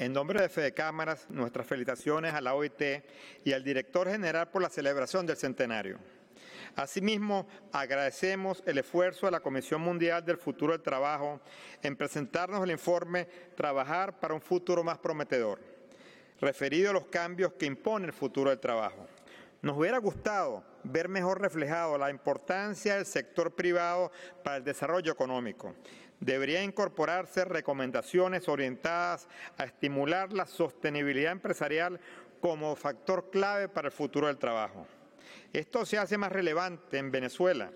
En nombre de Fede Cámaras, nuestras felicitaciones a la OIT y al director general por la celebración del centenario. Asimismo, agradecemos el esfuerzo de la Comisión Mundial del Futuro del Trabajo en presentarnos el informe Trabajar para un futuro más prometedor, referido a los cambios que impone el futuro del trabajo. Nos hubiera gustado ver mejor reflejado la importancia del sector privado para el desarrollo económico, debería incorporarse recomendaciones orientadas a estimular la sostenibilidad empresarial como factor clave para el futuro del trabajo. Esto se hace más relevante en Venezuela,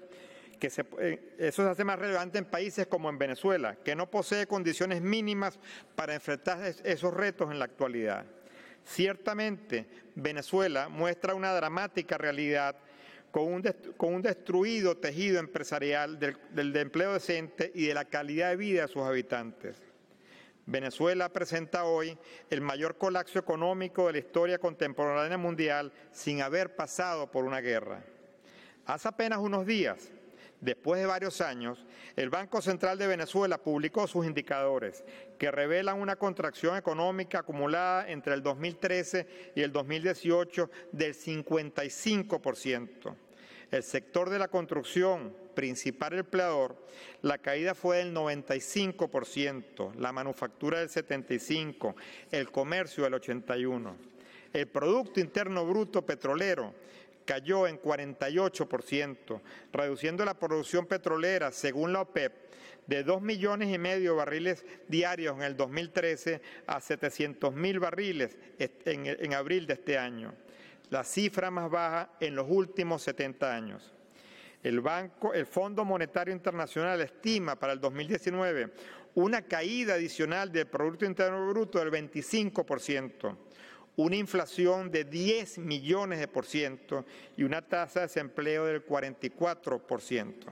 que eh, eso se hace más relevante en países como en Venezuela, que no posee condiciones mínimas para enfrentar esos retos en la actualidad. Ciertamente, Venezuela muestra una dramática realidad con un, destruido tejido empresarial del, empleo decente y de la calidad de vida de sus habitantes. Venezuela presenta hoy el mayor colapso económico de la historia contemporánea mundial sin haber pasado por una guerra. Hace apenas unos días, después de varios años, el Banco Central de Venezuela publicó sus indicadores que revelan una contracción económica acumulada entre el 2013 y el 2018 del 55%. El sector de la construcción, principal empleador, la caída fue del 95%, la manufactura del 75%, el comercio del 81%. El Producto Interno Bruto Petrolero cayó en 48%, reduciendo la producción petrolera, según la OPEP, de 2 millones y medio de barriles diarios en el 2013 a 700 mil barriles en, abril de este año, la cifra más baja en los últimos 70 años. El, Banco, el Fondo Monetario Internacional estima para el 2019 una caída adicional del Producto Interno Bruto del 25% una inflación de 10 millones de por ciento y una tasa de desempleo del 44 por ciento.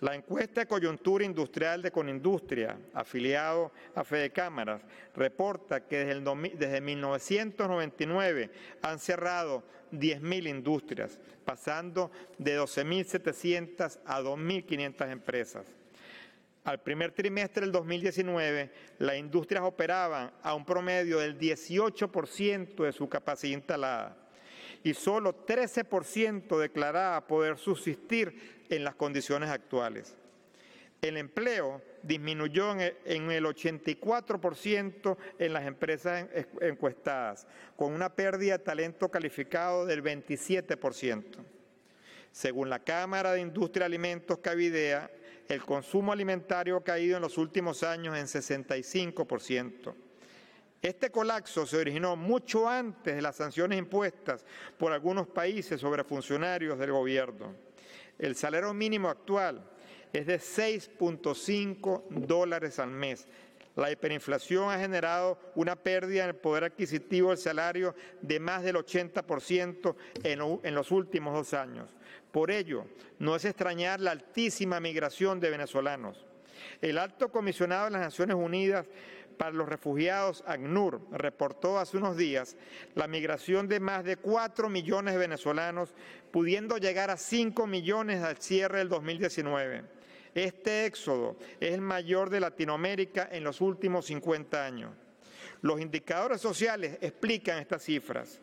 La encuesta de coyuntura industrial de Conindustria, afiliado a Fede Cámaras, reporta que desde, desde 1999 han cerrado 10.000 industrias, pasando de 12.700 a 2.500 empresas. Al primer trimestre del 2019, las industrias operaban a un promedio del 18% de su capacidad instalada y solo 13% declaraba poder subsistir en las condiciones actuales. El empleo disminuyó en el 84% en las empresas encuestadas, con una pérdida de talento calificado del 27%. Según la Cámara de Industria Alimentos Cavidea, el consumo alimentario ha caído en los últimos años en 65%. Este colapso se originó mucho antes de las sanciones impuestas por algunos países sobre funcionarios del gobierno. El salario mínimo actual es de 6.5 dólares al mes, la hiperinflación ha generado una pérdida en el poder adquisitivo del salario de más del 80% en, los últimos dos años. Por ello, no es extrañar la altísima migración de venezolanos. El alto comisionado de las Naciones Unidas para los refugiados, ACNUR, reportó hace unos días la migración de más de 4 millones de venezolanos, pudiendo llegar a 5 millones al cierre del 2019. Este éxodo es el mayor de Latinoamérica en los últimos 50 años. Los indicadores sociales explican estas cifras.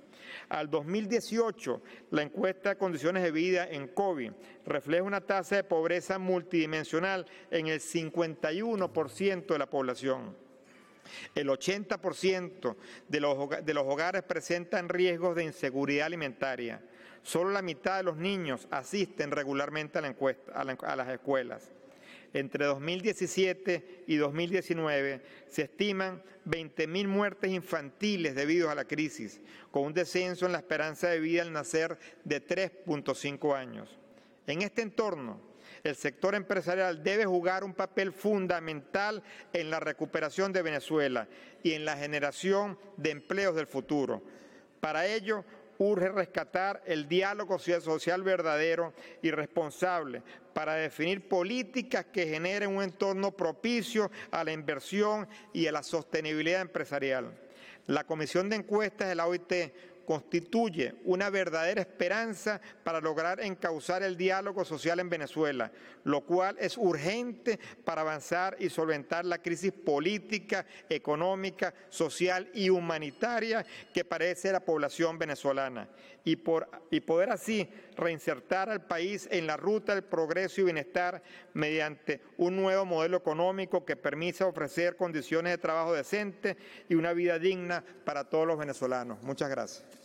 Al 2018, la encuesta de condiciones de vida en COVID refleja una tasa de pobreza multidimensional en el 51% de la población. El 80% de los, hogares presentan riesgos de inseguridad alimentaria. Solo la mitad de los niños asisten regularmente a las escuelas entre 2017 y 2019 se estiman 20.000 muertes infantiles debido a la crisis, con un descenso en la esperanza de vida al nacer de 3.5 años. En este entorno, el sector empresarial debe jugar un papel fundamental en la recuperación de Venezuela y en la generación de empleos del futuro. Para ello, urge rescatar el diálogo social verdadero y responsable para definir políticas que generen un entorno propicio a la inversión y a la sostenibilidad empresarial. La Comisión de Encuestas de la OIT constituye una verdadera esperanza para lograr encauzar el diálogo social en Venezuela, lo cual es urgente para avanzar y solventar la crisis política, económica, social y humanitaria que parece la población venezolana y, y poder así reinsertar al país en la ruta del progreso y bienestar mediante un nuevo modelo económico que permita ofrecer condiciones de trabajo decentes y una vida digna para todos los venezolanos. Muchas gracias.